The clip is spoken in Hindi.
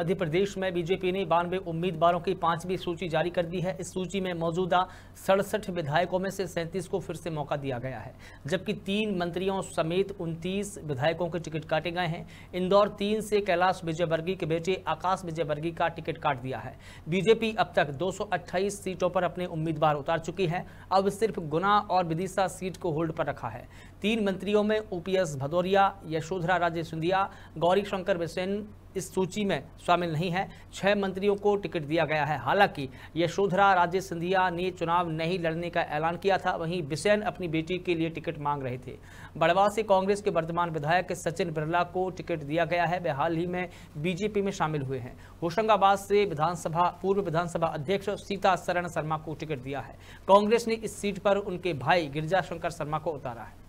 मध्य प्रदेश में बीजेपी ने बानवे उम्मीदवारों की पांचवी सूची जारी कर दी है इस सूची में मौजूदा सड़सठ विधायकों में से सैंतीस को फिर से मौका दिया गया है जबकि तीन मंत्रियों समेत उनतीस विधायकों के टिकट काटे गए हैं इंदौर तीन से कैलाश विजयवर्गीय के बेटे आकाश विजयवर्गीय का टिकट काट दिया है बीजेपी अब तक दो सीटों पर अपने उम्मीदवार उतार चुकी है अब सिर्फ गुना और विदिशा सीट को होल्ड पर रखा है तीन मंत्रियों में ओपीएस भदौरिया यशोधरा राजे सिंधिया गौरी शंकर बिसेन इस सूची में शामिल नहीं है छह मंत्रियों को टिकट दिया गया है हालांकि यशोधरा राजे सिंधिया ने चुनाव नहीं लड़ने का ऐलान किया था वहीं बिसेन अपनी बेटी के लिए टिकट मांग रहे थे बड़वा से कांग्रेस के वर्तमान विधायक सचिन बिरला को टिकट दिया गया है वे हाल ही में बीजेपी में शामिल हुए हैं होशंगाबाद से विधानसभा पूर्व विधानसभा अध्यक्ष सीता शरण शर्मा को टिकट दिया है कांग्रेस ने इस सीट पर उनके भाई गिरिजा शंकर शर्मा को उतारा है